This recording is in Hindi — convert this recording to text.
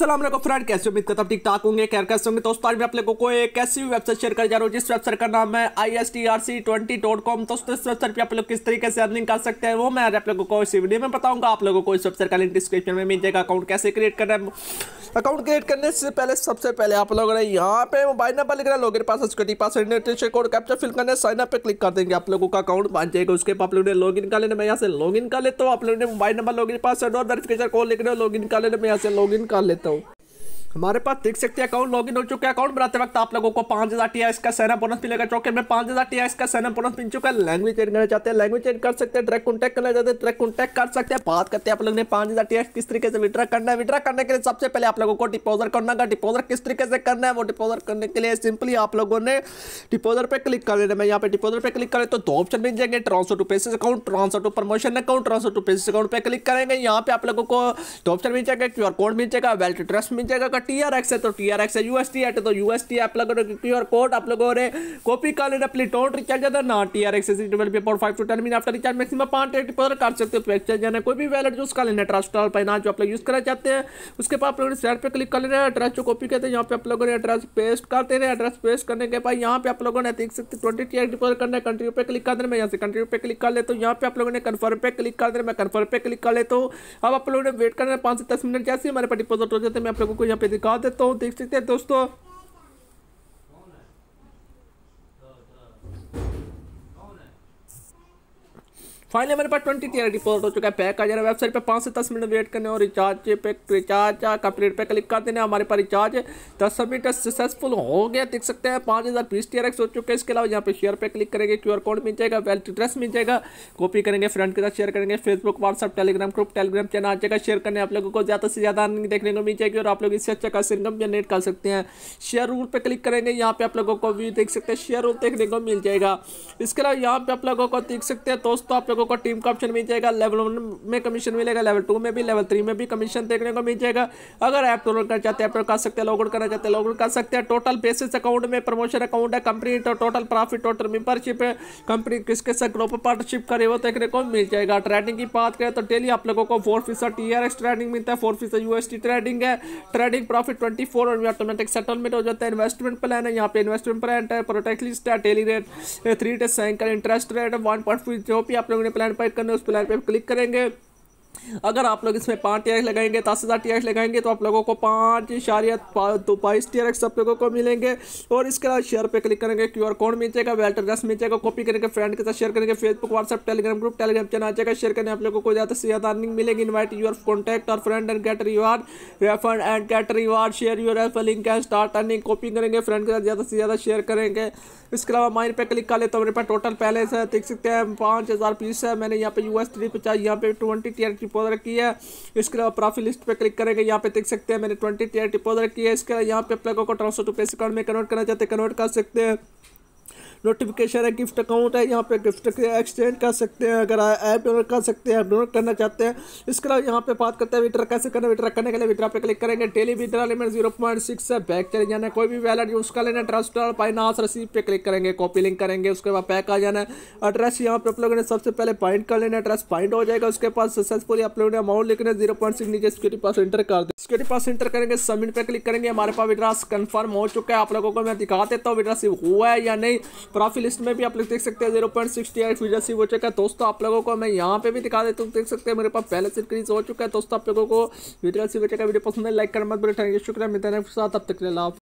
असलम फ्रेंड कैसे उम्मीद करता ठीक ठाक होंगे कैर कैसे होंगे दोस्तों आज मैं आप लोगों को एक ऐसी वेबसाइट शेयर कर जा रहा हूँ जिस वेबसाइट का नाम है I S T R C twenty dot com दोस्तों इस वेबसाइट पर आप लोग किस तरीके से अर्निंग कर सकते हैं वो मैं आप लोगों को इस वीडियो में बताऊंगा आप लोगों को इस वेबसाइट का लिंक डिस्क्रिप्शन में मिल जाएगा अकाउंट कैसे क्रिएट करना है अकाउंट क्रिएट करने से पहले सबसे पहले आप लोग यहाँ पे मोबाइल नंबर लिख रहे हैं लोगों पास security pass code captcha fill करने साइन अप पे क्लिक कर देंगे आप लोगों का अकाउंट बन जाएगा उसके बाद आप लोगों ने लॉग इन कर लेना मैं यहाँ से लॉग इन कर लेता हूँ आप लोगों ने mobile number log in password और वेरिफिकेशन कोड लिख रहे हो लॉग इन कर लेना मैं यहाँ से लॉग इन कर लेता हूँ हमारे पास देख सकते हैं अकाउंट लॉगिन हो चुका है अकाउंट बनाते वक्त आप लोगों को पांच हज़ार टी का सैना बोनस मिलेगा चौके में पांच हज़ार टी का सैना बोनस मिल चुका है लैंग्वेज चेंज करना चाहते हैं लैंग्वेज चेंज कर सकते हैं डायरेक्ट कॉन्टैक्ट करना चाहते हैं डायरेक्ट कॉन्टैक्ट कर सकते हैं बात करते हैं आप लोग ने पांच हज़ार टी किस तरीके से विड्रा करना है विड्रा करने के लिए सबसे पहले आप लोगों को डिपोजर करना होगा डिपोजर किस तरीके से करना है वो डिपोजर करने के लिए सिंपली आप लोगों ने डिपोजर पर क्लिक कर देना मैं यहाँ पर डिपोजर पर क्लिक करें तो दो ऑप्शन मिल जाएंगे transfer to basis account transfer to promotion account transfer to basis account पर क्लिक करेंगे यहाँ पे आप लोगों को दो ऑप्शन मिल जाएगा क्यू कोड मिल जाएगा वेल्ट ट्रस्ट मिल जाएगा टी आर एक्स है तो टी आर एक्स है यू एस टी एट है तो यू एस टी आप लोगों ने क्यू आर कोड आप लोगों ने कॉपी कर लेना अपनी डोंट रिचार्ज ज्यादा ना टी आर एक्स ट्वेल्व पे फाइव टू टेन मिनट आपका रिचार्ज मैक्सिमम पांच एट पर कर सकते हो तो एक्सचेंज जाना कोई भी वैलेट यूज कर लेना ट्रस्ट और फाइनांस जो आप लोग यूज़ करना चाहते हैं उसके बाद आप लोगों ने सैड पर क्लिक कर लेना एड्रेस जो कॉपी करते हैं यहाँ पे आप लोगों ने एड्रेस पेस्ट करते हैं एड्रेस पेस्ट करने के बाद यहाँ पे आप लोगों ने देख सकते ट्वेंटी टी आर डिपोजिट करना है कंट्री पे क्लिक कर देना मैं यहाँ से कंट्री पे क्लिक कर लेता हूँ यहाँ पे आप लोगों ने कन्फर्म पे क्लिक कर देना मैं कन्फर्म पे क्लिक कर लेता हूँ अब आप लोगों ने वेट करना है पाँच से दस मिनट जैसे हमारे पास डिपोजिट हो जाते हैं मैं आप लोगों को यहाँ पे दिखा देता तो हूँ देख सकते हैं दोस्तों फाइनली हमारे पास ट्वेंटी टीआरडी पोर्ट हो चुका है पैक आ जा रहा है वेबसाइट पे पाँच से दस मिनट वेट करने और रिचार्ज पे रिचार्ज हाँ, कंप्लीट पे क्लिक कर देने हमारे पास रिचार्ज दस मिनट सक्सेसफुल हो गया देख सकते हैं पाँच हज़ार बीस टी हो चुके हैं इसके अलावा यहाँ पे शेयर पे क्लिक करेंगे क्यू कोड मिल जाएगा वेल्थ एड्रेस मिल जाएगा कॉपी करेंगे फ्रेंड के साथ शेयर करेंगे Facebook WhatsApp Telegram group Telegram channel आ जाएगा शेयर करने आप लोगों को ज़्यादा से ज़्यादा अर्निंग देखने को मिल जाएगी और आप लोग इससे अच्छा खास इनकम जनरेट कर सकते हैं शेयर रूल पर क्लिक करेंगे यहाँ पे आप लोगों को भी देख सकते हैं शेयर रूल देखने को मिल जाएगा इसके अलावा यहाँ पे आप लोगों को देख सकते हैं दोस्तों आप लोग लोगों को टीम का ऑप्शन मिल जाएगा लेवल वन में कमीशन मिलेगा लेवल टू में भी लेवल थ्री में भी कमीशन देखने को मिल जाएगा अगर ऐप डाउनलोड करना चाहते हैं ऐप कर सकते हैं लॉग आउट करना चाहते हैं लॉग आउट कर सकते हैं टोटल बेसिस अकाउंट में प्रमोशन अकाउंट है company total profit total membership है कंपनी किसके साथ ग्रुप पार्टनरशिप करे वो देखने को मिल जाएगा ट्रेडिंग की बात करें तो डेली आप लोगों को फोर फीसद टी आर एक्स ट्रेडिंग मिलता है फोर फीसद यू एस टी ट्रेडिंग है ट्रेडिंग प्रॉफिट ट्वेंटी फोर और ऑटोमेटिक सेटलमेंट हो जाता है इन्वेस्टमेंट प्लान है यहाँ पे इन्वेस्टमेंट प्लान है प्रोटेक्ट लिस्ट है daily rate three days single interest rate one point जो भी आप लोगों ने प्लान पाइप करना है उस प्लान पर क्लिक करेंगे अगर आप लोग इसमें पाँच टी लगाएंगे दस हज़ार टी लगाएंगे तो आप लोगों को पाँच इशारिया दो तो बाईस टी आप लोगों को मिलेंगे और इसके अलावा शेयर पे क्लिक करेंगे क्यू आर कोड मिल जाएगा वेल्ट एड्रेस मिल जाएगा कॉपी करेंगे फ्रेंड के साथ शेयर करेंगे Facebook WhatsApp Telegram group Telegram channel आ जाएगा शेयर करने आप लोगों को ज़्यादा से ज़्यादा अर्निंग मिलेगी इन्वाइट यूर कॉन्टैक्ट और friend and get reward refund and get reward share your refer link and start earning copy करेंगे फ्रेंड के साथ ज़्यादा से ज़्यादा शेयर करेंगे इसके अलावा माइन पे क्लिक कर लेते हैं मेरे पास टोटल पहले है देख सकते हैं पाँच हज़ार पीस है मैंने यहाँ पे यू एस थ्री पचास यहाँ पे ट्वेंटी टी टी पॉज रखी है इसके अलावा प्रॉफिट लिस्ट पे क्लिक करेंगे यहाँ पे देख सकते हैं मैंने ट्वेंटी टी पॉज रखी है इसके अलावा यहाँ पे अपने को ट्रांसफर टू पे अकाउंट में कन्वर्ट करना चाहते हैं कन्वर्ट कर सकते हैं नोटिफिकेशन है गिफ्ट अकाउंट है यहाँ पे गिफ्ट एक्सचेंज कर सकते हैं अगर ऐप डोनर कर सकते हैं ऐप डोनर करना चाहते हैं इसके अलावा यहाँ पे बात करते हैं विड्रा कैसे करना विड्रा करने के लिए विड्रा पे क्लिक करेंगे daily withdraw limit zero point six है बैक चले जाना है कोई भी वैलेट यूज़ कर लेना ट्रस्ट और फाइनास रसीद पे क्लिक करेंगे कॉपी लिंक करेंगे उसके बाद पैक आ जाना है एड्रेस यहाँ पे लोगों ने सबसे पहले पॉइंट कर लेना एड्रेस पॉइंट हो जाएगा उसके पास सक्सेसफुली ने अमाउंट लिखना जीरो पॉइंट सिक्स नीचे सिक्योरिटी पास इंटर कर दे सिक्योरिटी पास इंटर करेंगे सबमिट पर क्लिक करेंगे हमारे पास विड्रास कन्फर्म हो चुका है आप लोगों को मैं दिखा देता हूँ सिर्फ हुआ है या नहीं प्रॉफिट लिस्ट में भी आप लोग देख सकते हैं zero point sixty eight feature हो चुका है दोस्तों आप लोगों को मैं यहाँ पे भी दिखा देता हूँ देख सकते हैं मेरे पास पहले से इंक्रीज हो चुका है दोस्तों आप लोगों को वीडियो सी चुका है वीडियो पसंद है लाइक करना मत बोले शुक्रिया मिलते साथ अब तक लाभ